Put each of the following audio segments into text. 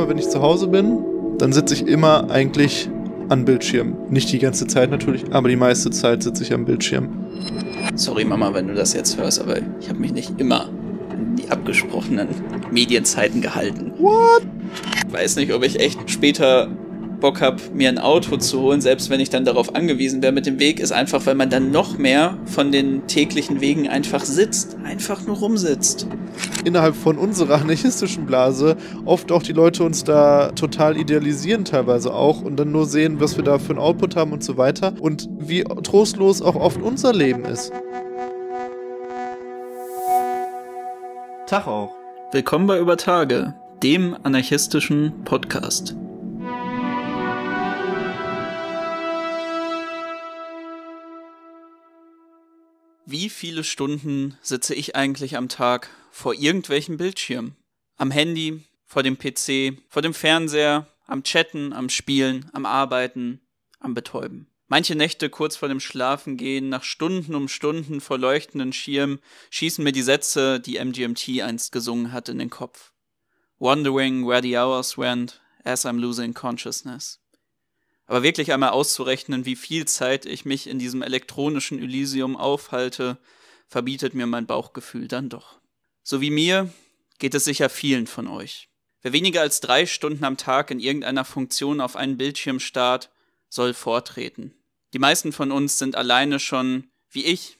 immer, wenn ich zu Hause bin, dann sitze ich immer eigentlich an Bildschirm. Nicht die ganze Zeit natürlich, aber die meiste Zeit sitze ich am Bildschirm. Sorry Mama, wenn du das jetzt hörst, aber ich habe mich nicht immer an die abgesprochenen Medienzeiten gehalten. What? Ich weiß nicht, ob ich echt später Bock habe, mir ein Auto zu holen, selbst wenn ich dann darauf angewiesen wäre mit dem Weg, ist einfach, weil man dann noch mehr von den täglichen Wegen einfach sitzt, einfach nur rumsitzt. Innerhalb von unserer anarchistischen Blase oft auch die Leute uns da total idealisieren teilweise auch und dann nur sehen, was wir da für ein Output haben und so weiter und wie trostlos auch oft unser Leben ist. Tag auch. Willkommen bei Über Tage, dem anarchistischen Podcast. wie viele Stunden sitze ich eigentlich am Tag vor irgendwelchen Bildschirmen? Am Handy, vor dem PC, vor dem Fernseher, am Chatten, am Spielen, am Arbeiten, am Betäuben. Manche Nächte kurz vor dem Schlafengehen, nach Stunden um Stunden vor leuchtenden Schirmen, schießen mir die Sätze, die MGMT einst gesungen hat, in den Kopf. Wondering where the hours went as I'm losing consciousness. Aber wirklich einmal auszurechnen, wie viel Zeit ich mich in diesem elektronischen Elysium aufhalte, verbietet mir mein Bauchgefühl dann doch. So wie mir geht es sicher vielen von euch. Wer weniger als drei Stunden am Tag in irgendeiner Funktion auf einen Bildschirm starrt, soll vortreten. Die meisten von uns sind alleine schon, wie ich,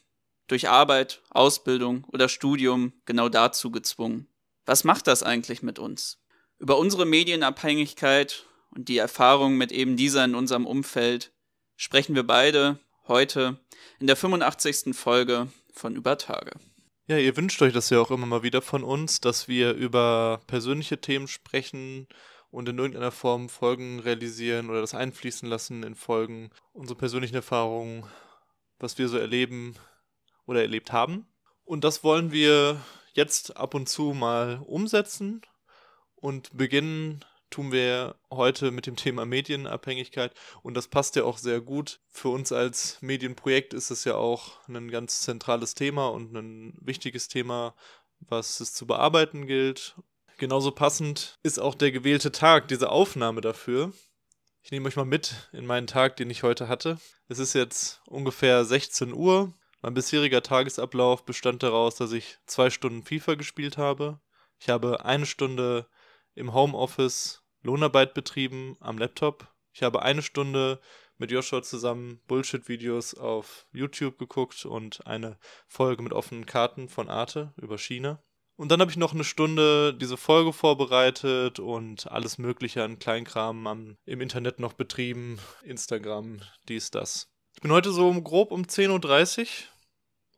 durch Arbeit, Ausbildung oder Studium genau dazu gezwungen. Was macht das eigentlich mit uns? Über unsere Medienabhängigkeit und die Erfahrung mit eben dieser in unserem Umfeld sprechen wir beide heute in der 85. Folge von Über Tage. Ja, ihr wünscht euch das ja auch immer mal wieder von uns, dass wir über persönliche Themen sprechen und in irgendeiner Form Folgen realisieren oder das einfließen lassen in Folgen, unsere persönlichen Erfahrungen, was wir so erleben oder erlebt haben. Und das wollen wir jetzt ab und zu mal umsetzen und beginnen tun wir heute mit dem Thema Medienabhängigkeit und das passt ja auch sehr gut. Für uns als Medienprojekt ist es ja auch ein ganz zentrales Thema und ein wichtiges Thema, was es zu bearbeiten gilt. Genauso passend ist auch der gewählte Tag, diese Aufnahme dafür. Ich nehme euch mal mit in meinen Tag, den ich heute hatte. Es ist jetzt ungefähr 16 Uhr. Mein bisheriger Tagesablauf bestand daraus, dass ich zwei Stunden FIFA gespielt habe. Ich habe eine Stunde im Homeoffice Lohnarbeit betrieben am Laptop. Ich habe eine Stunde mit Joshua zusammen Bullshit-Videos auf YouTube geguckt und eine Folge mit offenen Karten von Arte über China. Und dann habe ich noch eine Stunde diese Folge vorbereitet und alles Mögliche an Kleinkram am, im Internet noch betrieben. Instagram, dies, das. Ich bin heute so grob um 10.30 Uhr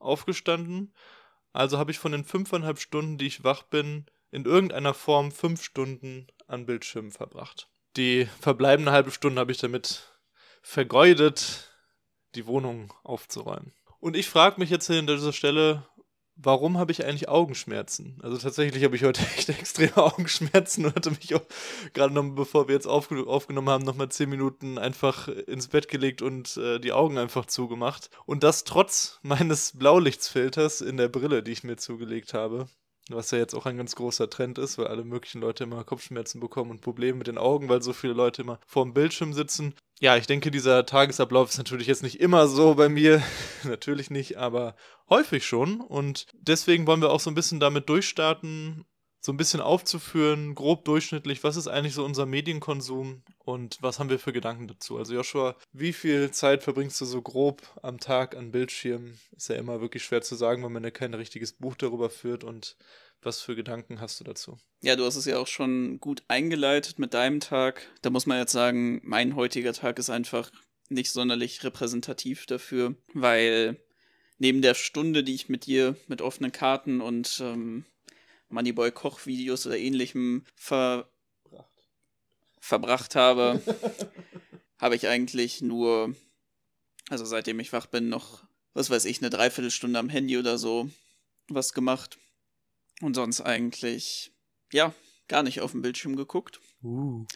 aufgestanden. Also habe ich von den fünfeinhalb Stunden, die ich wach bin, in irgendeiner Form fünf Stunden an Bildschirmen verbracht. Die verbleibende halbe Stunde habe ich damit vergeudet, die Wohnung aufzuräumen. Und ich frage mich jetzt hier an dieser Stelle, warum habe ich eigentlich Augenschmerzen? Also tatsächlich habe ich heute echt extreme Augenschmerzen und hatte mich auch gerade noch, bevor wir jetzt aufgen aufgenommen haben, nochmal zehn Minuten einfach ins Bett gelegt und äh, die Augen einfach zugemacht. Und das trotz meines Blaulichtsfilters in der Brille, die ich mir zugelegt habe was ja jetzt auch ein ganz großer Trend ist, weil alle möglichen Leute immer Kopfschmerzen bekommen und Probleme mit den Augen, weil so viele Leute immer vorm Bildschirm sitzen. Ja, ich denke, dieser Tagesablauf ist natürlich jetzt nicht immer so bei mir, natürlich nicht, aber häufig schon und deswegen wollen wir auch so ein bisschen damit durchstarten, so ein bisschen aufzuführen, grob durchschnittlich, was ist eigentlich so unser Medienkonsum und was haben wir für Gedanken dazu? Also Joshua, wie viel Zeit verbringst du so grob am Tag an Bildschirmen? Ist ja immer wirklich schwer zu sagen, weil man ja kein richtiges Buch darüber führt und was für Gedanken hast du dazu? Ja, du hast es ja auch schon gut eingeleitet mit deinem Tag. Da muss man jetzt sagen, mein heutiger Tag ist einfach nicht sonderlich repräsentativ dafür, weil neben der Stunde, die ich mit dir mit offenen Karten und ähm, Moneyboy Koch Videos oder ähnlichem ver verbracht. verbracht habe, habe ich eigentlich nur, also seitdem ich wach bin, noch, was weiß ich, eine Dreiviertelstunde am Handy oder so was gemacht. Und sonst eigentlich, ja, gar nicht auf dem Bildschirm geguckt. Uh.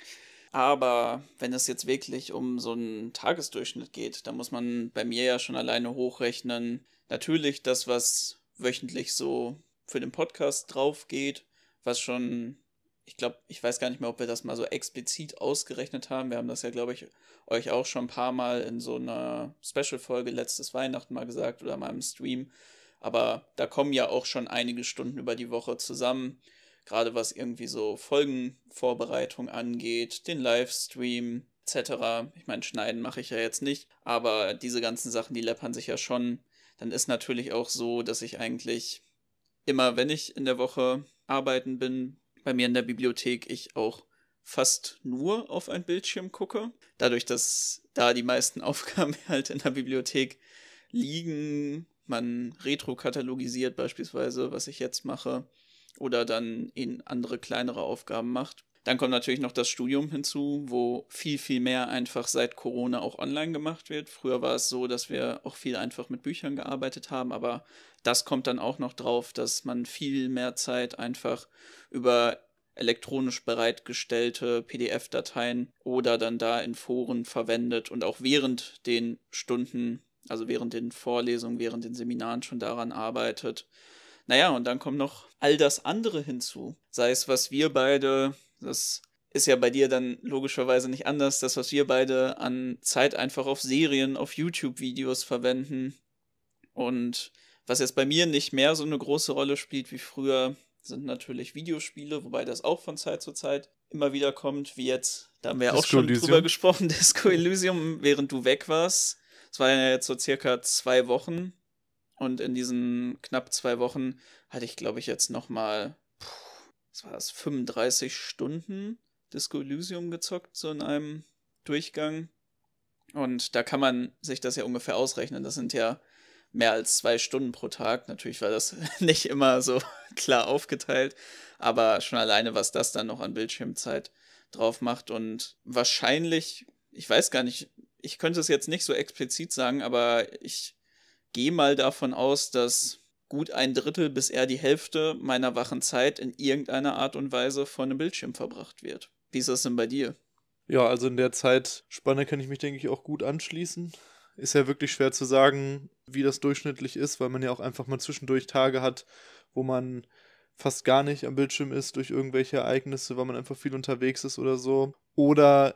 Aber wenn es jetzt wirklich um so einen Tagesdurchschnitt geht, da muss man bei mir ja schon alleine hochrechnen. Natürlich das, was wöchentlich so für den Podcast drauf geht, was schon, ich glaube, ich weiß gar nicht mehr, ob wir das mal so explizit ausgerechnet haben. Wir haben das ja, glaube ich, euch auch schon ein paar Mal in so einer Special-Folge letztes Weihnachten mal gesagt oder mal im Stream. Aber da kommen ja auch schon einige Stunden über die Woche zusammen. Gerade was irgendwie so Folgenvorbereitung angeht, den Livestream etc. Ich meine, schneiden mache ich ja jetzt nicht, aber diese ganzen Sachen, die läppern sich ja schon. Dann ist natürlich auch so, dass ich eigentlich immer wenn ich in der Woche arbeiten bin, bei mir in der Bibliothek, ich auch fast nur auf ein Bildschirm gucke. Dadurch, dass da die meisten Aufgaben halt in der Bibliothek liegen, man retro-katalogisiert beispielsweise, was ich jetzt mache, oder dann in andere kleinere Aufgaben macht. Dann kommt natürlich noch das Studium hinzu, wo viel, viel mehr einfach seit Corona auch online gemacht wird. Früher war es so, dass wir auch viel einfach mit Büchern gearbeitet haben, aber das kommt dann auch noch drauf, dass man viel mehr Zeit einfach über elektronisch bereitgestellte PDF-Dateien oder dann da in Foren verwendet und auch während den Stunden, also während den Vorlesungen, während den Seminaren schon daran arbeitet. Naja, und dann kommt noch all das andere hinzu. Sei es, was wir beide das ist ja bei dir dann logischerweise nicht anders. Das, was wir beide an Zeit einfach auf Serien, auf YouTube-Videos verwenden und was jetzt bei mir nicht mehr so eine große Rolle spielt wie früher, sind natürlich Videospiele, wobei das auch von Zeit zu Zeit immer wieder kommt, wie jetzt, da haben wir ja auch schon drüber gesprochen, Disco Elysium, während du weg warst. Es waren ja jetzt so circa zwei Wochen und in diesen knapp zwei Wochen hatte ich, glaube ich, jetzt noch mal was war es, 35 Stunden Disco Elysium gezockt, so in einem Durchgang. Und da kann man sich das ja ungefähr ausrechnen. Das sind ja mehr als zwei Stunden pro Tag. Natürlich war das nicht immer so klar aufgeteilt, aber schon alleine, was das dann noch an Bildschirmzeit drauf macht. Und wahrscheinlich, ich weiß gar nicht, ich könnte es jetzt nicht so explizit sagen, aber ich gehe mal davon aus, dass gut ein Drittel bis eher die Hälfte meiner wachen Zeit in irgendeiner Art und Weise vor einem Bildschirm verbracht wird. Wie ist das denn bei dir? Ja, also in der Zeitspanne kann ich mich, denke ich, auch gut anschließen. Ist ja wirklich schwer zu sagen, wie das durchschnittlich ist, weil man ja auch einfach mal zwischendurch Tage hat, wo man fast gar nicht am Bildschirm ist durch irgendwelche Ereignisse, weil man einfach viel unterwegs ist oder so. Oder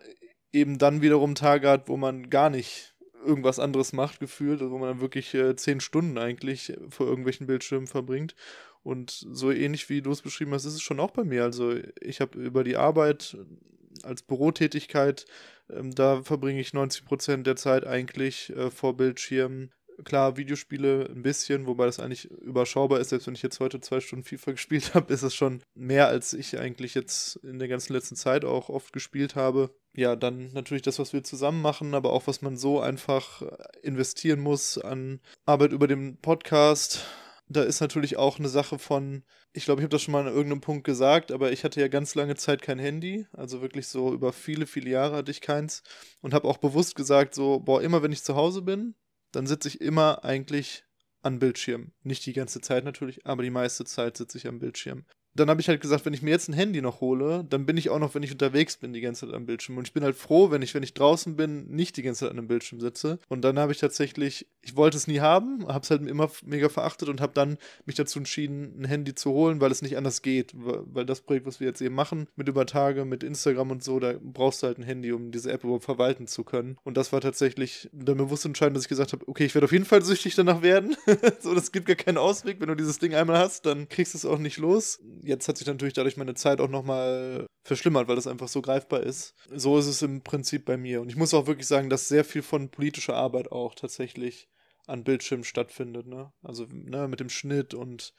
eben dann wiederum Tage hat, wo man gar nicht irgendwas anderes macht, gefühlt, wo man dann wirklich äh, zehn Stunden eigentlich vor irgendwelchen Bildschirmen verbringt. Und so ähnlich wie du es beschrieben hast, ist es schon auch bei mir. Also ich habe über die Arbeit äh, als Bürotätigkeit, ähm, da verbringe ich 90 Prozent der Zeit eigentlich äh, vor Bildschirmen klar, Videospiele ein bisschen, wobei das eigentlich überschaubar ist. Selbst wenn ich jetzt heute zwei Stunden FIFA gespielt habe, ist es schon mehr, als ich eigentlich jetzt in der ganzen letzten Zeit auch oft gespielt habe. Ja, dann natürlich das, was wir zusammen machen, aber auch was man so einfach investieren muss an Arbeit über den Podcast. Da ist natürlich auch eine Sache von, ich glaube, ich habe das schon mal an irgendeinem Punkt gesagt, aber ich hatte ja ganz lange Zeit kein Handy, also wirklich so über viele, viele Jahre hatte ich keins und habe auch bewusst gesagt, so, boah, immer wenn ich zu Hause bin, dann sitze ich immer eigentlich an Bildschirm. Nicht die ganze Zeit natürlich, aber die meiste Zeit sitze ich am Bildschirm dann habe ich halt gesagt, wenn ich mir jetzt ein Handy noch hole, dann bin ich auch noch, wenn ich unterwegs bin, die ganze Zeit am Bildschirm. Und ich bin halt froh, wenn ich, wenn ich draußen bin, nicht die ganze Zeit an dem Bildschirm sitze. Und dann habe ich tatsächlich, ich wollte es nie haben, habe es halt immer mega verachtet und habe dann mich dazu entschieden, ein Handy zu holen, weil es nicht anders geht. Weil das Projekt, was wir jetzt eben machen, mit über Tage, mit Instagram und so, da brauchst du halt ein Handy, um diese App überhaupt verwalten zu können. Und das war tatsächlich dann bewusst entscheidend, dass ich gesagt habe, okay, ich werde auf jeden Fall süchtig danach werden. so, das gibt gar keinen Ausweg. Wenn du dieses Ding einmal hast, dann kriegst du es auch nicht los jetzt hat sich natürlich dadurch meine Zeit auch nochmal verschlimmert, weil das einfach so greifbar ist. So ist es im Prinzip bei mir. Und ich muss auch wirklich sagen, dass sehr viel von politischer Arbeit auch tatsächlich an Bildschirmen stattfindet. Ne? Also ne, mit dem Schnitt und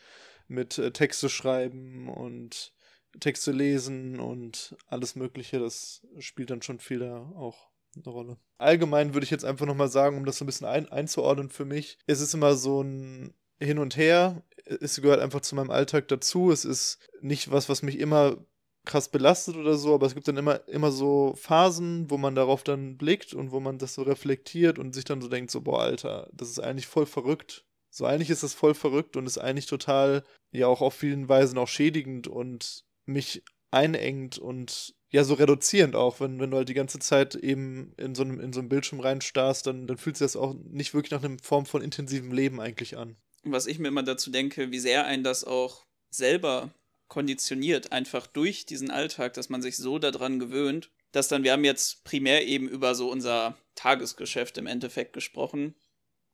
mit äh, Texte schreiben und Texte lesen und alles Mögliche. Das spielt dann schon viel da auch eine Rolle. Allgemein würde ich jetzt einfach nochmal sagen, um das so ein bisschen ein einzuordnen für mich, es ist immer so ein Hin und Her es gehört einfach zu meinem Alltag dazu. Es ist nicht was, was mich immer krass belastet oder so, aber es gibt dann immer, immer so Phasen, wo man darauf dann blickt und wo man das so reflektiert und sich dann so denkt, so, boah, Alter, das ist eigentlich voll verrückt. So eigentlich ist das voll verrückt und ist eigentlich total, ja, auch auf vielen Weisen auch schädigend und mich einengt und ja, so reduzierend auch, wenn, wenn du halt die ganze Zeit eben in so einem, in so einem Bildschirm reinstarrst, dann, dann fühlt sich das auch nicht wirklich nach einer Form von intensivem Leben eigentlich an was ich mir immer dazu denke, wie sehr einen das auch selber konditioniert, einfach durch diesen Alltag, dass man sich so daran gewöhnt, dass dann, wir haben jetzt primär eben über so unser Tagesgeschäft im Endeffekt gesprochen,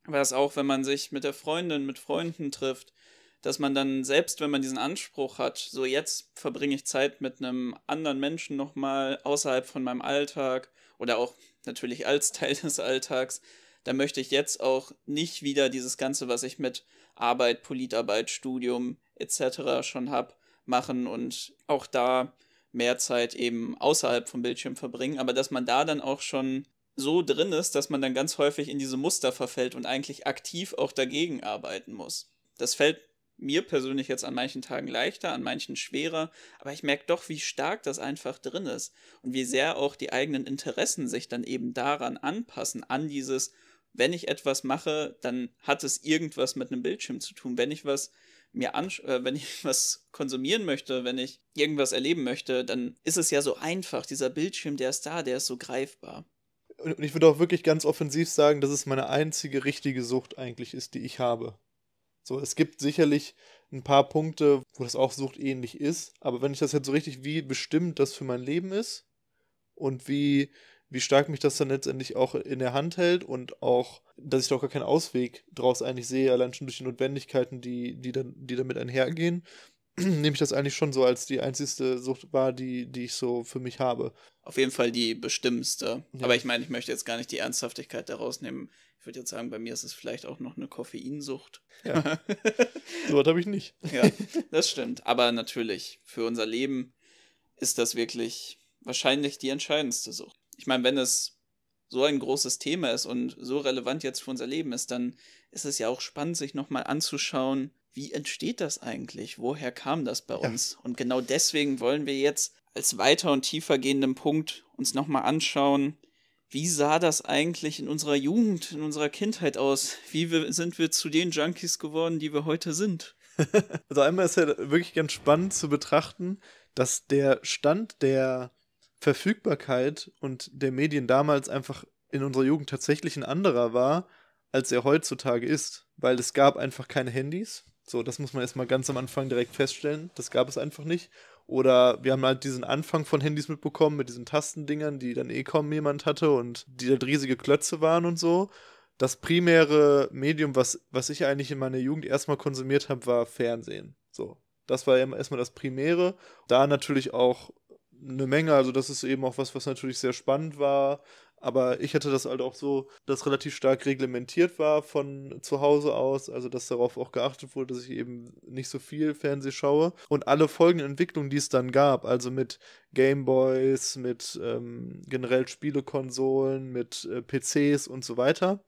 was auch, wenn man sich mit der Freundin, mit Freunden trifft, dass man dann selbst, wenn man diesen Anspruch hat, so jetzt verbringe ich Zeit mit einem anderen Menschen nochmal außerhalb von meinem Alltag oder auch natürlich als Teil des Alltags, da möchte ich jetzt auch nicht wieder dieses Ganze, was ich mit Arbeit, Politarbeit, Studium etc. schon habe, machen und auch da mehr Zeit eben außerhalb vom Bildschirm verbringen, aber dass man da dann auch schon so drin ist, dass man dann ganz häufig in diese Muster verfällt und eigentlich aktiv auch dagegen arbeiten muss. Das fällt mir persönlich jetzt an manchen Tagen leichter, an manchen schwerer, aber ich merke doch, wie stark das einfach drin ist und wie sehr auch die eigenen Interessen sich dann eben daran anpassen, an dieses wenn ich etwas mache, dann hat es irgendwas mit einem Bildschirm zu tun. Wenn ich was mir äh, wenn ich was konsumieren möchte, wenn ich irgendwas erleben möchte, dann ist es ja so einfach. Dieser Bildschirm, der ist da, der ist so greifbar. Und ich würde auch wirklich ganz offensiv sagen, dass es meine einzige richtige Sucht eigentlich ist, die ich habe. So, es gibt sicherlich ein paar Punkte, wo das auch suchtähnlich ist, aber wenn ich das jetzt so richtig, wie bestimmt das für mein Leben ist und wie wie stark mich das dann letztendlich auch in der Hand hält und auch, dass ich doch gar keinen Ausweg draus eigentlich sehe, allein schon durch die Notwendigkeiten, die, die, dann, die damit einhergehen, nehme ich das eigentlich schon so als die einzigste Sucht wahr, die, die ich so für mich habe. Auf jeden Fall die bestimmendste. Ja. Aber ich meine, ich möchte jetzt gar nicht die Ernsthaftigkeit daraus nehmen. Ich würde jetzt sagen, bei mir ist es vielleicht auch noch eine Koffeinsucht. Ja. so was habe ich nicht. ja, das stimmt. Aber natürlich, für unser Leben ist das wirklich wahrscheinlich die entscheidendste Sucht ich meine, wenn es so ein großes Thema ist und so relevant jetzt für unser Leben ist, dann ist es ja auch spannend, sich nochmal anzuschauen, wie entsteht das eigentlich? Woher kam das bei ja. uns? Und genau deswegen wollen wir jetzt als weiter und tiefer gehenden Punkt uns nochmal anschauen, wie sah das eigentlich in unserer Jugend, in unserer Kindheit aus? Wie wir, sind wir zu den Junkies geworden, die wir heute sind? also einmal ist ja wirklich ganz spannend zu betrachten, dass der Stand der Verfügbarkeit und der Medien damals einfach in unserer Jugend tatsächlich ein anderer war, als er heutzutage ist. Weil es gab einfach keine Handys. So, das muss man erstmal ganz am Anfang direkt feststellen. Das gab es einfach nicht. Oder wir haben halt diesen Anfang von Handys mitbekommen mit diesen Tastendingern, die dann eh kaum jemand hatte und die halt riesige Klötze waren und so. Das primäre Medium, was, was ich eigentlich in meiner Jugend erstmal konsumiert habe, war Fernsehen. So. Das war erstmal das Primäre. Da natürlich auch eine Menge. Also das ist eben auch was, was natürlich sehr spannend war. Aber ich hatte das halt auch so, dass relativ stark reglementiert war von zu Hause aus, also dass darauf auch geachtet wurde, dass ich eben nicht so viel Fernseh schaue. Und alle folgenden Entwicklungen, die es dann gab, also mit Gameboys, mit ähm, generell Spielekonsolen, mit äh, PCs und so weiter,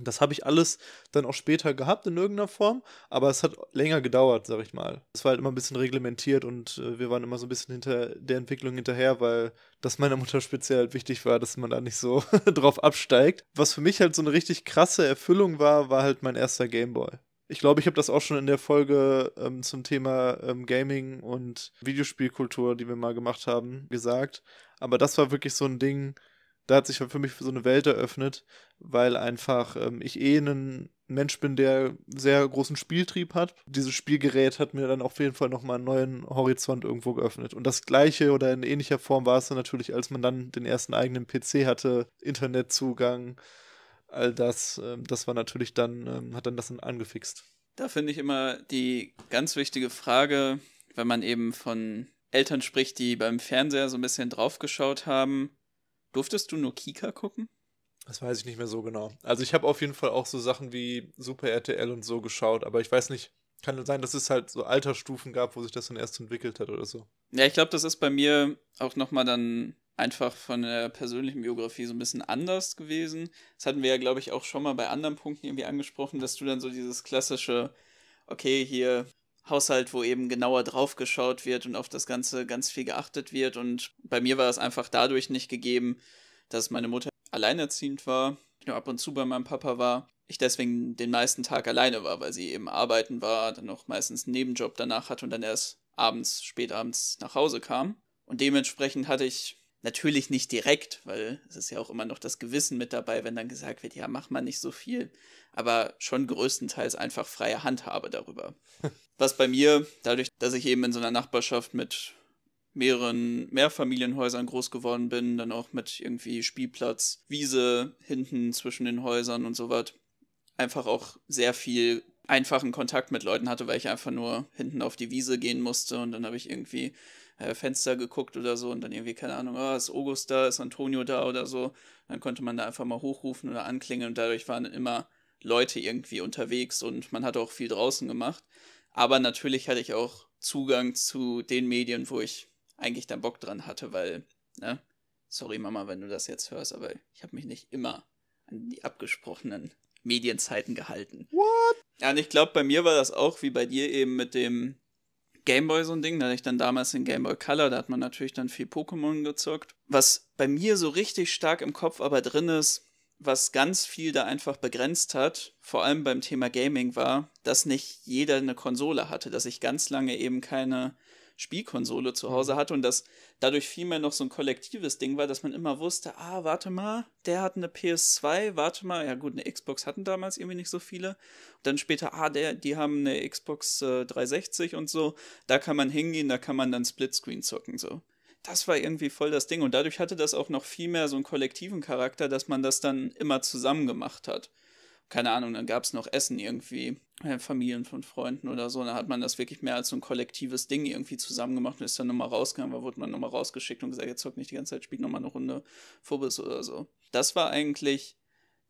das habe ich alles dann auch später gehabt in irgendeiner Form, aber es hat länger gedauert, sag ich mal. Es war halt immer ein bisschen reglementiert und äh, wir waren immer so ein bisschen hinter der Entwicklung hinterher, weil das meiner Mutter speziell halt wichtig war, dass man da nicht so drauf absteigt. Was für mich halt so eine richtig krasse Erfüllung war, war halt mein erster Gameboy. Ich glaube, ich habe das auch schon in der Folge ähm, zum Thema ähm, Gaming und Videospielkultur, die wir mal gemacht haben, gesagt. Aber das war wirklich so ein Ding, da hat sich für mich so eine Welt eröffnet, weil einfach ähm, ich eh ein Mensch bin, der sehr großen Spieltrieb hat. Dieses Spielgerät hat mir dann auf jeden Fall nochmal einen neuen Horizont irgendwo geöffnet. Und das gleiche oder in ähnlicher Form war es dann natürlich, als man dann den ersten eigenen PC hatte, Internetzugang, all das, ähm, das war natürlich dann, ähm, hat dann das dann angefixt. Da finde ich immer die ganz wichtige Frage, wenn man eben von Eltern spricht, die beim Fernseher so ein bisschen draufgeschaut haben, Durftest du nur Kika gucken? Das weiß ich nicht mehr so genau. Also ich habe auf jeden Fall auch so Sachen wie Super RTL und so geschaut, aber ich weiß nicht, kann sein, dass es halt so Altersstufen gab, wo sich das dann erst entwickelt hat oder so. Ja, ich glaube, das ist bei mir auch nochmal dann einfach von der persönlichen Biografie so ein bisschen anders gewesen. Das hatten wir ja, glaube ich, auch schon mal bei anderen Punkten irgendwie angesprochen, dass du dann so dieses klassische, okay, hier Haushalt, wo eben genauer drauf geschaut wird und auf das Ganze ganz viel geachtet wird. Und bei mir war es einfach dadurch nicht gegeben, dass meine Mutter alleinerziehend war, nur ab und zu bei meinem Papa war. Ich deswegen den meisten Tag alleine war, weil sie eben arbeiten war, dann auch meistens einen Nebenjob danach hat und dann erst abends, spätabends nach Hause kam. Und dementsprechend hatte ich Natürlich nicht direkt, weil es ist ja auch immer noch das Gewissen mit dabei, wenn dann gesagt wird, ja, mach mal nicht so viel. Aber schon größtenteils einfach freie Handhabe darüber. Was bei mir, dadurch, dass ich eben in so einer Nachbarschaft mit mehreren Mehrfamilienhäusern groß geworden bin, dann auch mit irgendwie Spielplatz, Wiese hinten zwischen den Häusern und so was, einfach auch sehr viel einfachen Kontakt mit Leuten hatte, weil ich einfach nur hinten auf die Wiese gehen musste und dann habe ich irgendwie äh, Fenster geguckt oder so und dann irgendwie, keine Ahnung, oh, ist August da, ist Antonio da oder so. Dann konnte man da einfach mal hochrufen oder anklingen und dadurch waren immer Leute irgendwie unterwegs und man hat auch viel draußen gemacht. Aber natürlich hatte ich auch Zugang zu den Medien, wo ich eigentlich dann Bock dran hatte, weil, ne? Sorry Mama, wenn du das jetzt hörst, aber ich habe mich nicht immer an die abgesprochenen Medienzeiten gehalten. What? Ja, und ich glaube, bei mir war das auch wie bei dir eben mit dem Gameboy so ein Ding. Da hatte ich dann damals den Gameboy Color, da hat man natürlich dann viel Pokémon gezockt. Was bei mir so richtig stark im Kopf aber drin ist, was ganz viel da einfach begrenzt hat, vor allem beim Thema Gaming war, dass nicht jeder eine Konsole hatte, dass ich ganz lange eben keine Spielkonsole zu Hause hatte und dass dadurch vielmehr noch so ein kollektives Ding war, dass man immer wusste, ah, warte mal, der hat eine PS2, warte mal, ja gut, eine Xbox hatten damals irgendwie nicht so viele. Und dann später, ah, der, die haben eine Xbox äh, 360 und so, da kann man hingehen, da kann man dann Splitscreen zocken, so das war irgendwie voll das Ding. Und dadurch hatte das auch noch viel mehr so einen kollektiven Charakter, dass man das dann immer zusammen gemacht hat keine Ahnung, dann gab es noch Essen irgendwie, äh, Familien von Freunden oder so. Und dann hat man das wirklich mehr als so ein kollektives Ding irgendwie zusammen gemacht und ist dann nochmal rausgegangen, weil wurde man nochmal rausgeschickt und gesagt, jetzt zockt nicht die ganze Zeit, spielt nochmal eine Runde Phobis oder so. Das war eigentlich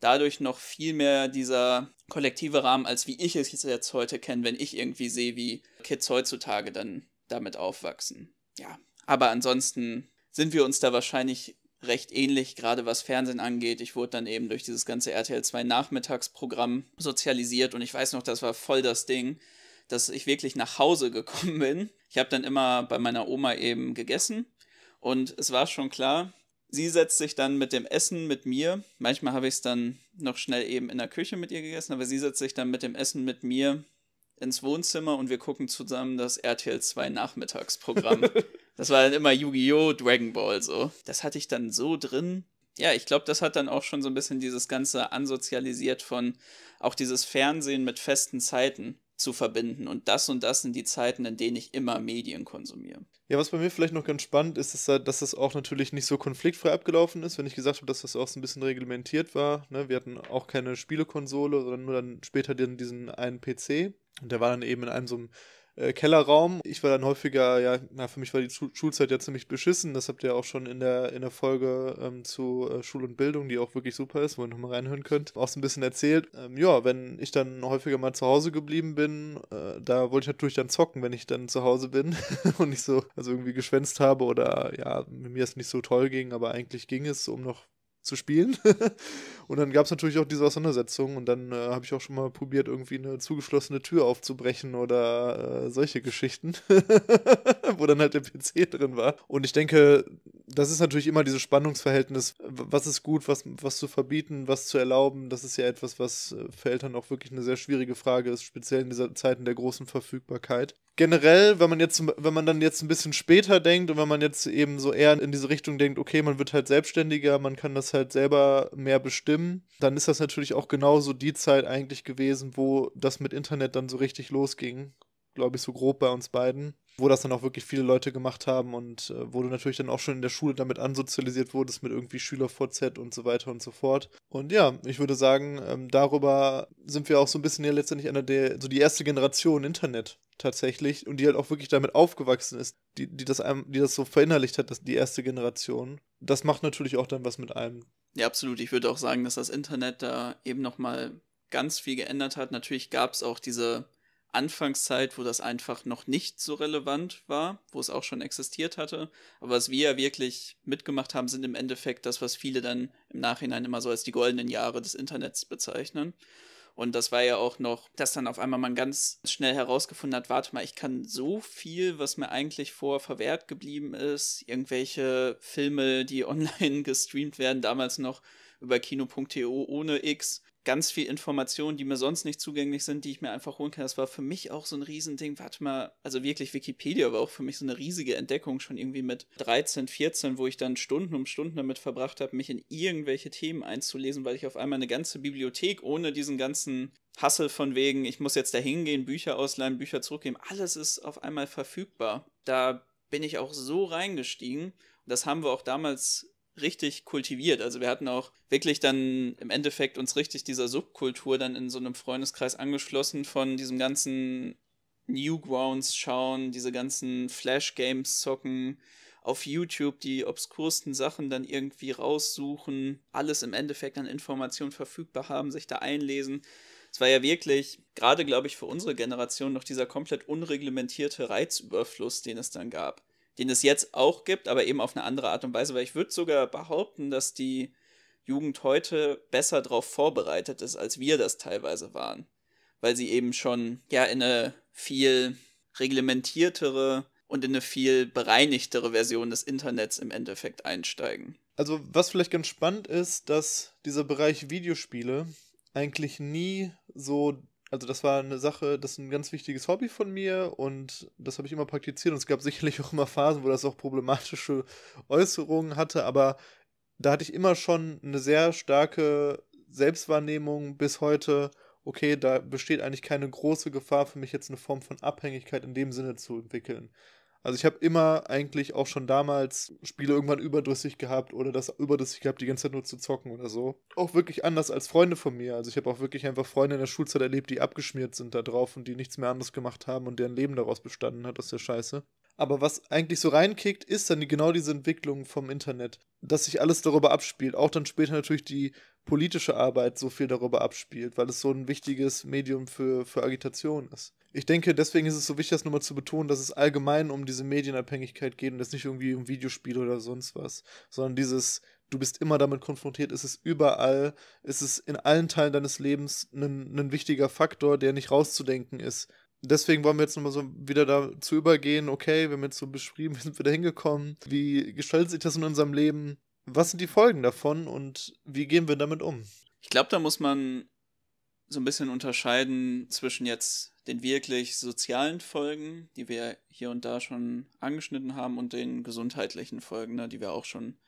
dadurch noch viel mehr dieser kollektive Rahmen, als wie ich es jetzt heute kenne, wenn ich irgendwie sehe, wie Kids heutzutage dann damit aufwachsen. Ja, aber ansonsten sind wir uns da wahrscheinlich recht ähnlich, gerade was Fernsehen angeht. Ich wurde dann eben durch dieses ganze RTL 2 Nachmittagsprogramm sozialisiert und ich weiß noch, das war voll das Ding, dass ich wirklich nach Hause gekommen bin. Ich habe dann immer bei meiner Oma eben gegessen und es war schon klar, sie setzt sich dann mit dem Essen mit mir. Manchmal habe ich es dann noch schnell eben in der Küche mit ihr gegessen, aber sie setzt sich dann mit dem Essen mit mir ins Wohnzimmer und wir gucken zusammen das RTL 2 Nachmittagsprogramm. Das war dann immer Yu-Gi-Oh! Dragon Ball so. Das hatte ich dann so drin. Ja, ich glaube, das hat dann auch schon so ein bisschen dieses Ganze ansozialisiert von auch dieses Fernsehen mit festen Zeiten zu verbinden. Und das und das sind die Zeiten, in denen ich immer Medien konsumiere. Ja, was bei mir vielleicht noch ganz spannend ist, ist, halt, dass das auch natürlich nicht so konfliktfrei abgelaufen ist, wenn ich gesagt habe, dass das auch so ein bisschen reglementiert war. Ne? Wir hatten auch keine Spielekonsole, sondern nur dann später diesen einen PC. Und der war dann eben in einem so einem äh, Kellerraum. Ich war dann häufiger, ja, na, für mich war die Schu Schulzeit ja ziemlich beschissen. Das habt ihr auch schon in der, in der Folge ähm, zu äh, Schule und Bildung, die auch wirklich super ist, wo ihr nochmal reinhören könnt, auch so ein bisschen erzählt. Ähm, ja, wenn ich dann häufiger mal zu Hause geblieben bin, äh, da wollte ich natürlich dann zocken, wenn ich dann zu Hause bin und nicht so, also irgendwie geschwänzt habe oder ja, mir es nicht so toll ging, aber eigentlich ging es, um noch zu spielen. und dann gab es natürlich auch diese Auseinandersetzung und dann äh, habe ich auch schon mal probiert, irgendwie eine zugeschlossene Tür aufzubrechen oder äh, solche Geschichten, wo dann halt der PC drin war. Und ich denke, das ist natürlich immer dieses Spannungsverhältnis, was ist gut, was, was zu verbieten, was zu erlauben. Das ist ja etwas, was äh, für Eltern auch wirklich eine sehr schwierige Frage ist, speziell in dieser Zeiten der großen Verfügbarkeit generell, wenn man jetzt, wenn man dann jetzt ein bisschen später denkt und wenn man jetzt eben so eher in diese Richtung denkt, okay, man wird halt selbstständiger, man kann das halt selber mehr bestimmen, dann ist das natürlich auch genauso die Zeit eigentlich gewesen, wo das mit Internet dann so richtig losging, glaube ich, so grob bei uns beiden wo das dann auch wirklich viele Leute gemacht haben und äh, wo du natürlich dann auch schon in der Schule damit ansozialisiert wurdest mit irgendwie SchülerVZ und so weiter und so fort. Und ja, ich würde sagen, ähm, darüber sind wir auch so ein bisschen ja letztendlich einer der, so die erste Generation Internet tatsächlich und die halt auch wirklich damit aufgewachsen ist, die, die, das, einem, die das so verinnerlicht hat, dass die erste Generation. Das macht natürlich auch dann was mit einem. Ja, absolut. Ich würde auch sagen, dass das Internet da eben nochmal ganz viel geändert hat. Natürlich gab es auch diese Anfangszeit, wo das einfach noch nicht so relevant war, wo es auch schon existiert hatte. Aber was wir ja wirklich mitgemacht haben, sind im Endeffekt das, was viele dann im Nachhinein immer so als die goldenen Jahre des Internets bezeichnen. Und das war ja auch noch, dass dann auf einmal man ganz schnell herausgefunden hat, warte mal, ich kann so viel, was mir eigentlich vor verwehrt geblieben ist, irgendwelche Filme, die online gestreamt werden, damals noch über kino.to ohne X ganz viel Informationen, die mir sonst nicht zugänglich sind, die ich mir einfach holen kann. Das war für mich auch so ein Riesending. Warte mal, also wirklich Wikipedia war auch für mich so eine riesige Entdeckung schon irgendwie mit 13, 14, wo ich dann Stunden um Stunden damit verbracht habe, mich in irgendwelche Themen einzulesen, weil ich auf einmal eine ganze Bibliothek ohne diesen ganzen Hassel von wegen, ich muss jetzt da hingehen, Bücher ausleihen, Bücher zurückgeben. Alles ist auf einmal verfügbar. Da bin ich auch so reingestiegen. Das haben wir auch damals richtig kultiviert. Also wir hatten auch wirklich dann im Endeffekt uns richtig dieser Subkultur dann in so einem Freundeskreis angeschlossen von diesem ganzen Newgrounds schauen, diese ganzen Flash-Games zocken, auf YouTube die obskursten Sachen dann irgendwie raussuchen, alles im Endeffekt an Informationen verfügbar haben, sich da einlesen. Es war ja wirklich, gerade glaube ich, für unsere Generation noch dieser komplett unreglementierte Reizüberfluss, den es dann gab den es jetzt auch gibt, aber eben auf eine andere Art und Weise, weil ich würde sogar behaupten, dass die Jugend heute besser darauf vorbereitet ist, als wir das teilweise waren, weil sie eben schon ja in eine viel reglementiertere und in eine viel bereinigtere Version des Internets im Endeffekt einsteigen. Also was vielleicht ganz spannend ist, dass dieser Bereich Videospiele eigentlich nie so also das war eine Sache, das ist ein ganz wichtiges Hobby von mir und das habe ich immer praktiziert und es gab sicherlich auch immer Phasen, wo das auch problematische Äußerungen hatte, aber da hatte ich immer schon eine sehr starke Selbstwahrnehmung bis heute, okay, da besteht eigentlich keine große Gefahr für mich jetzt eine Form von Abhängigkeit in dem Sinne zu entwickeln. Also ich habe immer eigentlich auch schon damals Spiele irgendwann überdrüssig gehabt oder das überdrüssig gehabt, die ganze Zeit nur zu zocken oder so. Auch wirklich anders als Freunde von mir. Also ich habe auch wirklich einfach Freunde in der Schulzeit erlebt, die abgeschmiert sind da drauf und die nichts mehr anderes gemacht haben und deren Leben daraus bestanden hat aus der Scheiße. Aber was eigentlich so reinkickt, ist dann genau diese Entwicklung vom Internet, dass sich alles darüber abspielt. Auch dann später natürlich die politische Arbeit so viel darüber abspielt, weil es so ein wichtiges Medium für, für Agitation ist ich denke, deswegen ist es so wichtig, das nochmal zu betonen, dass es allgemein um diese Medienabhängigkeit geht und das nicht irgendwie um Videospiele oder sonst was, sondern dieses, du bist immer damit konfrontiert, ist es überall, ist es in allen Teilen deines Lebens ein, ein wichtiger Faktor, der nicht rauszudenken ist. Deswegen wollen wir jetzt nochmal so wieder dazu übergehen, okay, wir haben jetzt so beschrieben, wie sind wir da hingekommen, wie gestaltet sich das in unserem Leben, was sind die Folgen davon und wie gehen wir damit um? Ich glaube, da muss man so ein bisschen unterscheiden zwischen jetzt den wirklich sozialen Folgen, die wir hier und da schon angeschnitten haben, und den gesundheitlichen Folgen, ne, die wir auch schon ein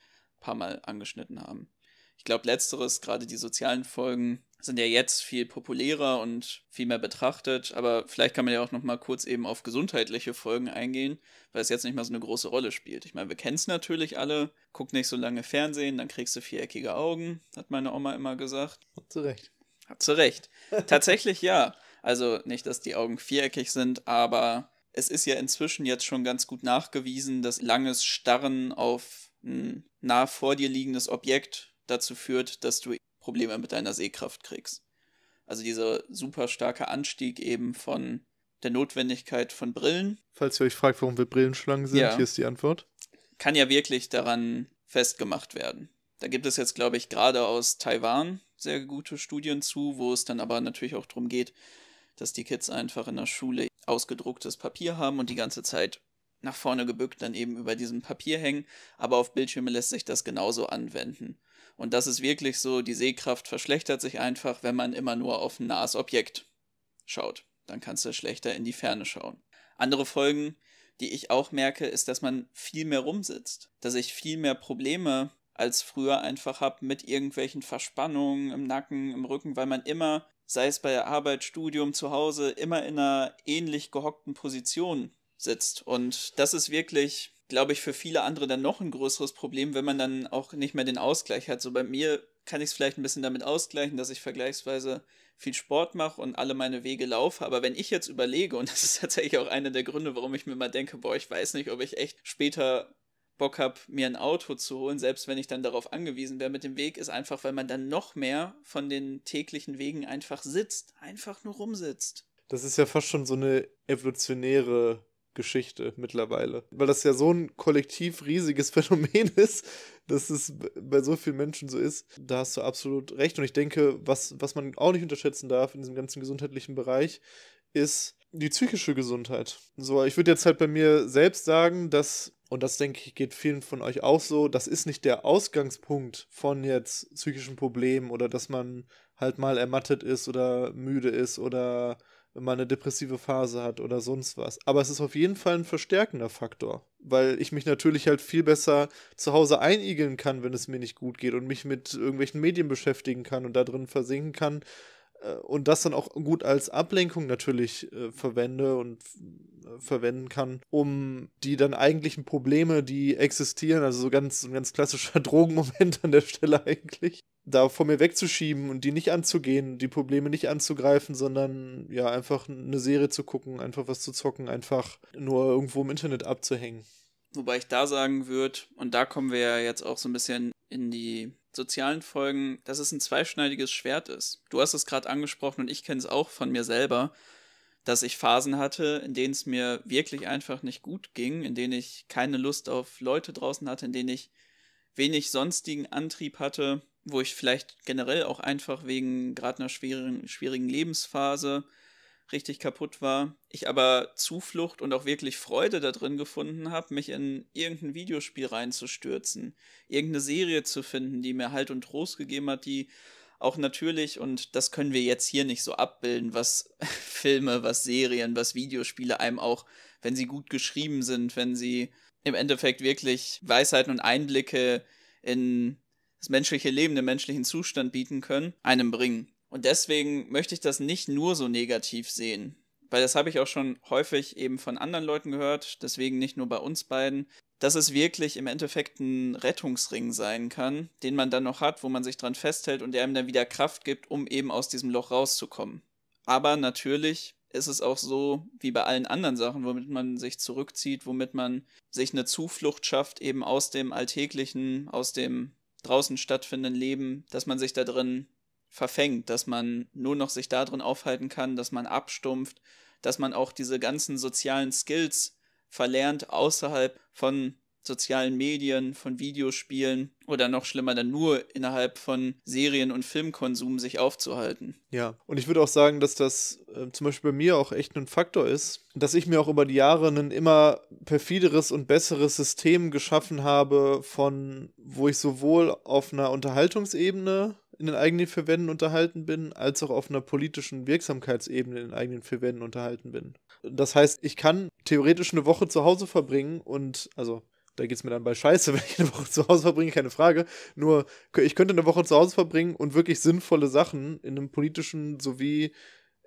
paar Mal angeschnitten haben. Ich glaube, letzteres, gerade die sozialen Folgen, sind ja jetzt viel populärer und viel mehr betrachtet. Aber vielleicht kann man ja auch noch mal kurz eben auf gesundheitliche Folgen eingehen, weil es jetzt nicht mal so eine große Rolle spielt. Ich meine, wir kennen es natürlich alle. Guck nicht so lange Fernsehen, dann kriegst du viereckige Augen, hat meine Oma immer gesagt. Hat zu Recht. Hat zu Recht. Tatsächlich ja. Also nicht, dass die Augen viereckig sind, aber es ist ja inzwischen jetzt schon ganz gut nachgewiesen, dass langes Starren auf ein nah vor dir liegendes Objekt dazu führt, dass du Probleme mit deiner Sehkraft kriegst. Also dieser super starke Anstieg eben von der Notwendigkeit von Brillen. Falls ihr euch fragt, warum wir Brillenschlangen sind, ja. hier ist die Antwort. Kann ja wirklich daran festgemacht werden. Da gibt es jetzt, glaube ich, gerade aus Taiwan sehr gute Studien zu, wo es dann aber natürlich auch darum geht, dass die Kids einfach in der Schule ausgedrucktes Papier haben und die ganze Zeit nach vorne gebückt dann eben über diesem Papier hängen, aber auf Bildschirme lässt sich das genauso anwenden. Und das ist wirklich so, die Sehkraft verschlechtert sich einfach, wenn man immer nur auf ein nahes Objekt schaut. Dann kannst du schlechter in die Ferne schauen. Andere Folgen, die ich auch merke, ist, dass man viel mehr rumsitzt, dass ich viel mehr Probleme als früher einfach habe mit irgendwelchen Verspannungen im Nacken, im Rücken, weil man immer sei es bei Arbeit, Studium, zu Hause, immer in einer ähnlich gehockten Position sitzt. Und das ist wirklich, glaube ich, für viele andere dann noch ein größeres Problem, wenn man dann auch nicht mehr den Ausgleich hat. So bei mir kann ich es vielleicht ein bisschen damit ausgleichen, dass ich vergleichsweise viel Sport mache und alle meine Wege laufe. Aber wenn ich jetzt überlege, und das ist tatsächlich auch einer der Gründe, warum ich mir mal denke, boah, ich weiß nicht, ob ich echt später Bock habe, mir ein Auto zu holen, selbst wenn ich dann darauf angewiesen wäre mit dem Weg, ist einfach, weil man dann noch mehr von den täglichen Wegen einfach sitzt, einfach nur rumsitzt. Das ist ja fast schon so eine evolutionäre Geschichte mittlerweile. Weil das ja so ein kollektiv riesiges Phänomen ist, dass es bei so vielen Menschen so ist. Da hast du absolut recht. Und ich denke, was, was man auch nicht unterschätzen darf in diesem ganzen gesundheitlichen Bereich, ist die psychische Gesundheit. So, ich würde jetzt halt bei mir selbst sagen, dass und das denke ich, geht vielen von euch auch so, das ist nicht der Ausgangspunkt von jetzt psychischen Problemen oder dass man halt mal ermattet ist oder müde ist oder mal eine depressive Phase hat oder sonst was. Aber es ist auf jeden Fall ein verstärkender Faktor, weil ich mich natürlich halt viel besser zu Hause einigeln kann, wenn es mir nicht gut geht und mich mit irgendwelchen Medien beschäftigen kann und da drin versinken kann, äh, und das dann auch gut als Ablenkung natürlich äh, verwende und äh, verwenden kann, um die dann eigentlichen Probleme, die existieren, also so ganz ein ganz klassischer Drogenmoment an der Stelle eigentlich, da vor mir wegzuschieben und die nicht anzugehen, die Probleme nicht anzugreifen, sondern ja einfach eine Serie zu gucken, einfach was zu zocken, einfach nur irgendwo im Internet abzuhängen. Wobei ich da sagen würde, und da kommen wir ja jetzt auch so ein bisschen in die sozialen Folgen, dass es ein zweischneidiges Schwert ist. Du hast es gerade angesprochen und ich kenne es auch von mir selber, dass ich Phasen hatte, in denen es mir wirklich einfach nicht gut ging, in denen ich keine Lust auf Leute draußen hatte, in denen ich wenig sonstigen Antrieb hatte, wo ich vielleicht generell auch einfach wegen gerade einer schwierigen, schwierigen Lebensphase richtig kaputt war, ich aber Zuflucht und auch wirklich Freude darin gefunden habe, mich in irgendein Videospiel reinzustürzen, irgendeine Serie zu finden, die mir Halt und Trost gegeben hat, die auch natürlich, und das können wir jetzt hier nicht so abbilden, was Filme, was Serien, was Videospiele einem auch, wenn sie gut geschrieben sind, wenn sie im Endeffekt wirklich Weisheiten und Einblicke in das menschliche Leben, den menschlichen Zustand bieten können, einem bringen. Und deswegen möchte ich das nicht nur so negativ sehen. Weil das habe ich auch schon häufig eben von anderen Leuten gehört, deswegen nicht nur bei uns beiden, dass es wirklich im Endeffekt ein Rettungsring sein kann, den man dann noch hat, wo man sich dran festhält und der einem dann wieder Kraft gibt, um eben aus diesem Loch rauszukommen. Aber natürlich ist es auch so wie bei allen anderen Sachen, womit man sich zurückzieht, womit man sich eine Zuflucht schafft, eben aus dem alltäglichen, aus dem draußen stattfindenden Leben, dass man sich da drin verfängt, dass man nur noch sich darin aufhalten kann, dass man abstumpft, dass man auch diese ganzen sozialen Skills verlernt außerhalb von sozialen Medien, von Videospielen oder noch schlimmer dann nur innerhalb von Serien- und Filmkonsum sich aufzuhalten. Ja, und ich würde auch sagen, dass das äh, zum Beispiel bei mir auch echt ein Faktor ist, dass ich mir auch über die Jahre ein immer perfideres und besseres System geschaffen habe, von wo ich sowohl auf einer Unterhaltungsebene in den eigenen vier Wänden unterhalten bin, als auch auf einer politischen Wirksamkeitsebene in den eigenen vier Wänden unterhalten bin. Das heißt, ich kann theoretisch eine Woche zu Hause verbringen und, also, da geht es mir dann bei Scheiße, wenn ich eine Woche zu Hause verbringe, keine Frage. Nur, ich könnte eine Woche zu Hause verbringen und wirklich sinnvolle Sachen in einem politischen sowie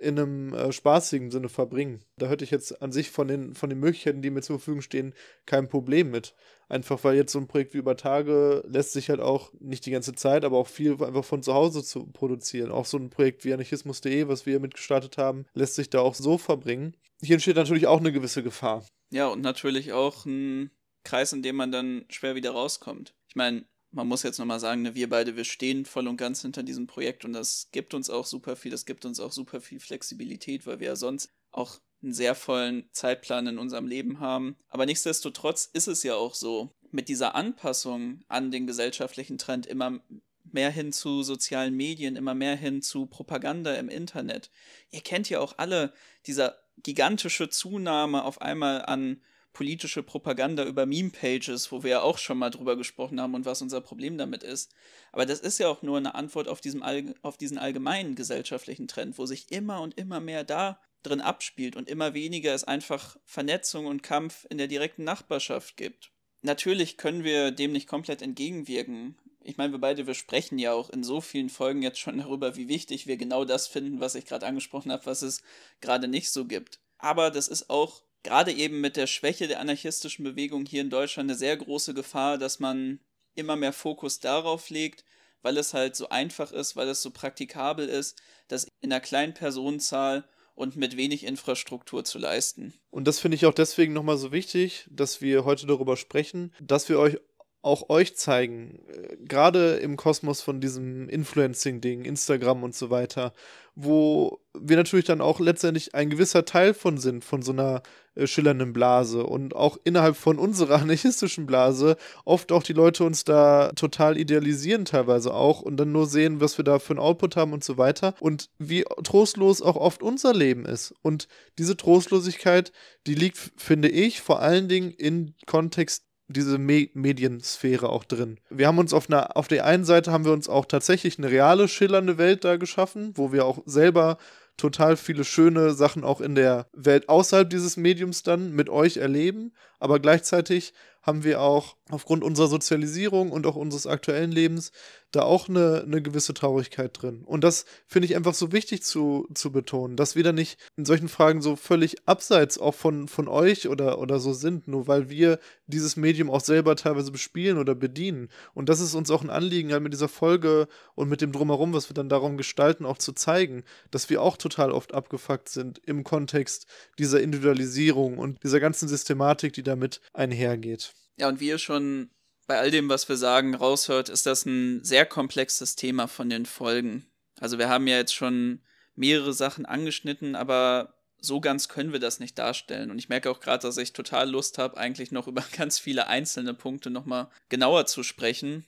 in einem äh, spaßigen Sinne verbringen. Da hätte ich jetzt an sich von den, von den Möglichkeiten, die mir zur Verfügung stehen, kein Problem mit. Einfach weil jetzt so ein Projekt wie über Tage lässt sich halt auch nicht die ganze Zeit, aber auch viel einfach von zu Hause zu produzieren. Auch so ein Projekt wie anarchismus.de, was wir mitgestartet haben, lässt sich da auch so verbringen. Hier entsteht natürlich auch eine gewisse Gefahr. Ja, und natürlich auch ein Kreis, in dem man dann schwer wieder rauskommt. Ich meine, man muss jetzt nochmal sagen, ne, wir beide, wir stehen voll und ganz hinter diesem Projekt und das gibt uns auch super viel, das gibt uns auch super viel Flexibilität, weil wir ja sonst auch einen sehr vollen Zeitplan in unserem Leben haben. Aber nichtsdestotrotz ist es ja auch so, mit dieser Anpassung an den gesellschaftlichen Trend immer mehr hin zu sozialen Medien, immer mehr hin zu Propaganda im Internet. Ihr kennt ja auch alle dieser gigantische Zunahme auf einmal an politische Propaganda über Meme-Pages, wo wir ja auch schon mal drüber gesprochen haben und was unser Problem damit ist. Aber das ist ja auch nur eine Antwort auf, diesem All auf diesen allgemeinen gesellschaftlichen Trend, wo sich immer und immer mehr da drin abspielt und immer weniger es einfach Vernetzung und Kampf in der direkten Nachbarschaft gibt. Natürlich können wir dem nicht komplett entgegenwirken. Ich meine, wir beide, wir sprechen ja auch in so vielen Folgen jetzt schon darüber, wie wichtig wir genau das finden, was ich gerade angesprochen habe, was es gerade nicht so gibt. Aber das ist auch gerade eben mit der Schwäche der anarchistischen Bewegung hier in Deutschland eine sehr große Gefahr, dass man immer mehr Fokus darauf legt, weil es halt so einfach ist, weil es so praktikabel ist, das in einer kleinen Personenzahl und mit wenig Infrastruktur zu leisten. Und das finde ich auch deswegen nochmal so wichtig, dass wir heute darüber sprechen, dass wir euch auch euch zeigen, äh, gerade im Kosmos von diesem Influencing-Ding, Instagram und so weiter, wo wir natürlich dann auch letztendlich ein gewisser Teil von sind, von so einer äh, schillernden Blase und auch innerhalb von unserer anarchistischen Blase oft auch die Leute uns da total idealisieren teilweise auch und dann nur sehen, was wir da für ein Output haben und so weiter und wie trostlos auch oft unser Leben ist und diese Trostlosigkeit, die liegt, finde ich, vor allen Dingen im Kontext diese Me Mediensphäre auch drin. Wir haben uns auf, einer, auf der einen Seite haben wir uns auch tatsächlich eine reale, schillernde Welt da geschaffen, wo wir auch selber total viele schöne Sachen auch in der Welt außerhalb dieses Mediums dann mit euch erleben, aber gleichzeitig haben wir auch aufgrund unserer Sozialisierung und auch unseres aktuellen Lebens da auch eine, eine gewisse Traurigkeit drin. Und das finde ich einfach so wichtig zu, zu betonen, dass wir da nicht in solchen Fragen so völlig abseits auch von, von euch oder, oder so sind, nur weil wir dieses Medium auch selber teilweise bespielen oder bedienen. Und das ist uns auch ein Anliegen, halt mit dieser Folge und mit dem Drumherum, was wir dann darum gestalten, auch zu zeigen, dass wir auch total oft abgefuckt sind im Kontext dieser Individualisierung und dieser ganzen Systematik, die damit einhergeht. Ja, und wie ihr schon bei all dem, was wir sagen, raushört, ist das ein sehr komplexes Thema von den Folgen. Also wir haben ja jetzt schon mehrere Sachen angeschnitten, aber so ganz können wir das nicht darstellen. Und ich merke auch gerade, dass ich total Lust habe, eigentlich noch über ganz viele einzelne Punkte nochmal genauer zu sprechen.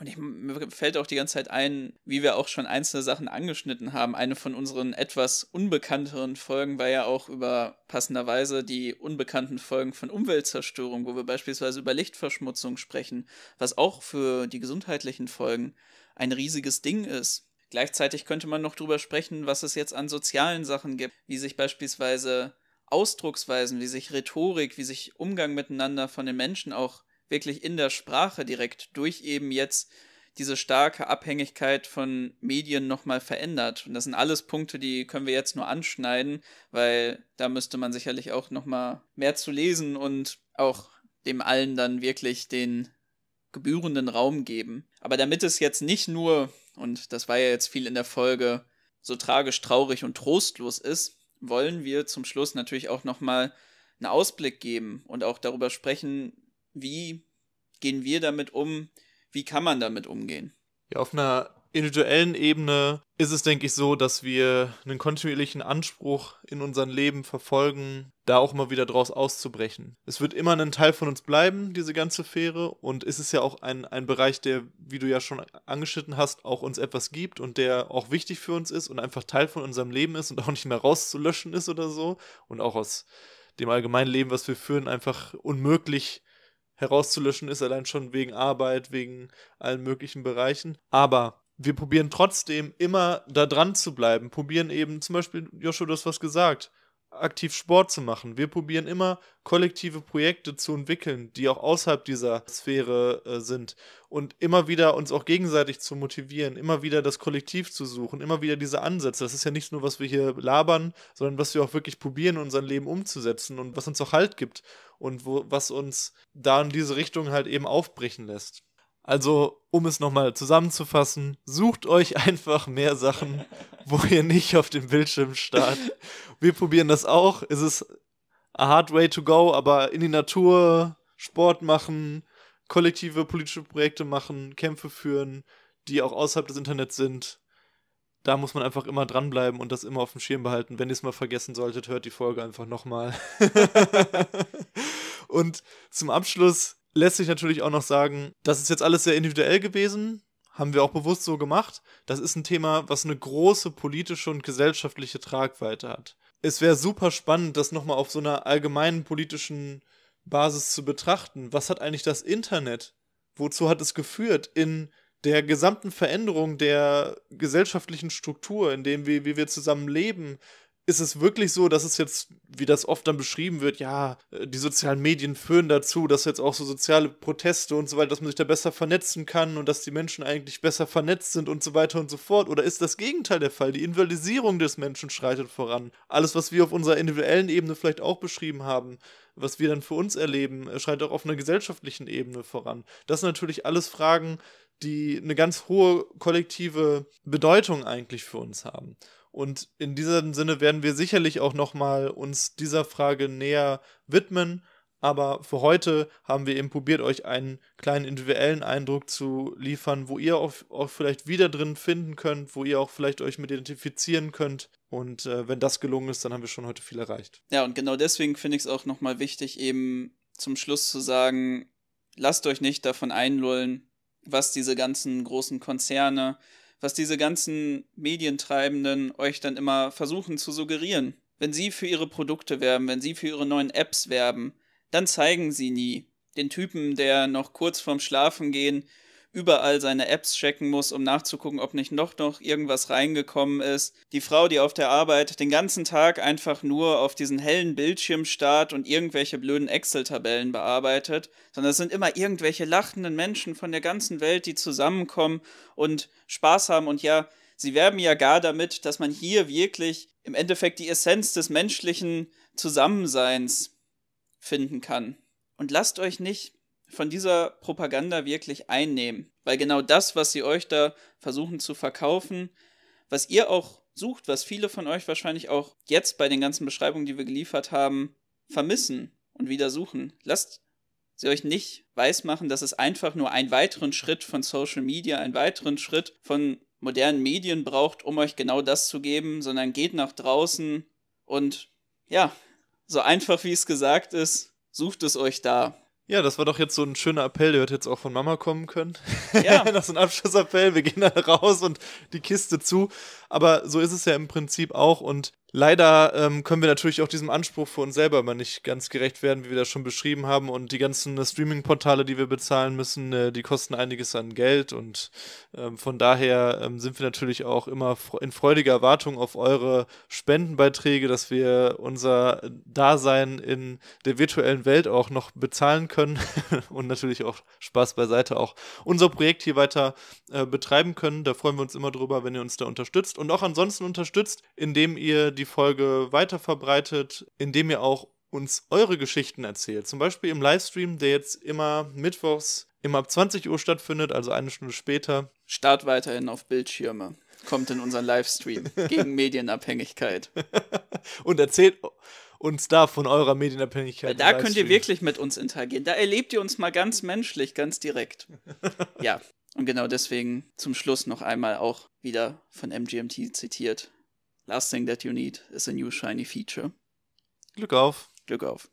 Und ich, mir fällt auch die ganze Zeit ein, wie wir auch schon einzelne Sachen angeschnitten haben. Eine von unseren etwas unbekannteren Folgen war ja auch über passenderweise die unbekannten Folgen von Umweltzerstörung, wo wir beispielsweise über Lichtverschmutzung sprechen, was auch für die gesundheitlichen Folgen ein riesiges Ding ist. Gleichzeitig könnte man noch drüber sprechen, was es jetzt an sozialen Sachen gibt, wie sich beispielsweise Ausdrucksweisen, wie sich Rhetorik, wie sich Umgang miteinander von den Menschen auch wirklich in der Sprache direkt durch eben jetzt diese starke Abhängigkeit von Medien nochmal verändert. Und das sind alles Punkte, die können wir jetzt nur anschneiden, weil da müsste man sicherlich auch nochmal mehr zu lesen und auch dem allen dann wirklich den gebührenden Raum geben. Aber damit es jetzt nicht nur, und das war ja jetzt viel in der Folge, so tragisch, traurig und trostlos ist, wollen wir zum Schluss natürlich auch nochmal einen Ausblick geben und auch darüber sprechen, wie gehen wir damit um? Wie kann man damit umgehen? Ja, auf einer individuellen Ebene ist es, denke ich, so, dass wir einen kontinuierlichen Anspruch in unserem Leben verfolgen, da auch mal wieder draus auszubrechen. Es wird immer ein Teil von uns bleiben, diese ganze Fähre, und es ist ja auch ein, ein Bereich, der, wie du ja schon angeschnitten hast, auch uns etwas gibt und der auch wichtig für uns ist und einfach Teil von unserem Leben ist und auch nicht mehr rauszulöschen ist oder so und auch aus dem allgemeinen Leben, was wir führen, einfach unmöglich ist herauszulöschen ist, allein schon wegen Arbeit, wegen allen möglichen Bereichen. Aber wir probieren trotzdem immer da dran zu bleiben, probieren eben zum Beispiel, Joshua, du hast was gesagt, aktiv Sport zu machen. Wir probieren immer kollektive Projekte zu entwickeln, die auch außerhalb dieser Sphäre äh, sind und immer wieder uns auch gegenseitig zu motivieren, immer wieder das Kollektiv zu suchen, immer wieder diese Ansätze. Das ist ja nicht nur, was wir hier labern, sondern was wir auch wirklich probieren, in unserem Leben umzusetzen und was uns auch Halt gibt und wo, was uns da in diese Richtung halt eben aufbrechen lässt. Also, um es nochmal zusammenzufassen, sucht euch einfach mehr Sachen, wo ihr nicht auf dem Bildschirm starrt. Wir probieren das auch. Es ist a hard way to go, aber in die Natur, Sport machen, kollektive politische Projekte machen, Kämpfe führen, die auch außerhalb des Internets sind. Da muss man einfach immer dranbleiben und das immer auf dem Schirm behalten. Wenn ihr es mal vergessen solltet, hört die Folge einfach nochmal. und zum Abschluss lässt sich natürlich auch noch sagen, das ist jetzt alles sehr individuell gewesen, haben wir auch bewusst so gemacht. Das ist ein Thema, was eine große politische und gesellschaftliche Tragweite hat. Es wäre super spannend, das nochmal auf so einer allgemeinen politischen Basis zu betrachten. Was hat eigentlich das Internet? Wozu hat es geführt in der gesamten Veränderung der gesellschaftlichen Struktur, in dem wir, wie wir zusammen leben, ist es wirklich so, dass es jetzt, wie das oft dann beschrieben wird, ja, äh, die sozialen Medien führen dazu, dass jetzt auch so soziale Proteste und so weiter, dass man sich da besser vernetzen kann und dass die Menschen eigentlich besser vernetzt sind und so weiter und so fort? Oder ist das Gegenteil der Fall? Die Individualisierung des Menschen schreitet voran. Alles, was wir auf unserer individuellen Ebene vielleicht auch beschrieben haben, was wir dann für uns erleben, äh, schreitet auch auf einer gesellschaftlichen Ebene voran. Das sind natürlich alles Fragen, die eine ganz hohe kollektive Bedeutung eigentlich für uns haben. Und in diesem Sinne werden wir sicherlich auch nochmal uns dieser Frage näher widmen. Aber für heute haben wir eben probiert, euch einen kleinen individuellen Eindruck zu liefern, wo ihr auch, auch vielleicht wieder drin finden könnt, wo ihr auch vielleicht euch mit identifizieren könnt. Und äh, wenn das gelungen ist, dann haben wir schon heute viel erreicht. Ja, und genau deswegen finde ich es auch nochmal wichtig, eben zum Schluss zu sagen, lasst euch nicht davon einlullen, was diese ganzen großen Konzerne was diese ganzen Medientreibenden euch dann immer versuchen zu suggerieren. Wenn sie für ihre Produkte werben, wenn sie für ihre neuen Apps werben, dann zeigen sie nie den Typen, der noch kurz vorm Schlafengehen überall seine Apps checken muss, um nachzugucken, ob nicht noch, noch irgendwas reingekommen ist. Die Frau, die auf der Arbeit den ganzen Tag einfach nur auf diesen hellen Bildschirm starrt und irgendwelche blöden Excel-Tabellen bearbeitet, sondern es sind immer irgendwelche lachenden Menschen von der ganzen Welt, die zusammenkommen und Spaß haben und ja, sie werben ja gar damit, dass man hier wirklich im Endeffekt die Essenz des menschlichen Zusammenseins finden kann. Und lasst euch nicht von dieser Propaganda wirklich einnehmen. Weil genau das, was sie euch da versuchen zu verkaufen, was ihr auch sucht, was viele von euch wahrscheinlich auch jetzt bei den ganzen Beschreibungen, die wir geliefert haben, vermissen und wieder suchen. Lasst sie euch nicht weismachen, dass es einfach nur einen weiteren Schritt von Social Media, einen weiteren Schritt von modernen Medien braucht, um euch genau das zu geben, sondern geht nach draußen und ja, so einfach wie es gesagt ist, sucht es euch da. Ja, das war doch jetzt so ein schöner Appell, der hätte jetzt auch von Mama kommen können. Ja. Noch so ein Abschlussappell, wir gehen da raus und die Kiste zu. Aber so ist es ja im Prinzip auch und Leider ähm, können wir natürlich auch diesem Anspruch für uns selber immer nicht ganz gerecht werden, wie wir das schon beschrieben haben. Und die ganzen äh, Streaming-Portale, die wir bezahlen müssen, äh, die kosten einiges an Geld. Und ähm, von daher ähm, sind wir natürlich auch immer in freudiger Erwartung auf eure Spendenbeiträge, dass wir unser Dasein in der virtuellen Welt auch noch bezahlen können und natürlich auch Spaß beiseite auch unser Projekt hier weiter äh, betreiben können. Da freuen wir uns immer drüber, wenn ihr uns da unterstützt und auch ansonsten unterstützt, indem ihr die die Folge weiter verbreitet, indem ihr auch uns eure Geschichten erzählt. Zum Beispiel im Livestream, der jetzt immer mittwochs immer ab 20 Uhr stattfindet, also eine Stunde später. Start weiterhin auf Bildschirme. Kommt in unseren Livestream gegen Medienabhängigkeit. Und erzählt uns da von eurer Medienabhängigkeit. Da könnt ihr wirklich mit uns interagieren. Da erlebt ihr uns mal ganz menschlich, ganz direkt. ja. Und genau deswegen zum Schluss noch einmal auch wieder von MGMT zitiert. Last thing that you need is a new shiny feature. Glück auf. Glück auf.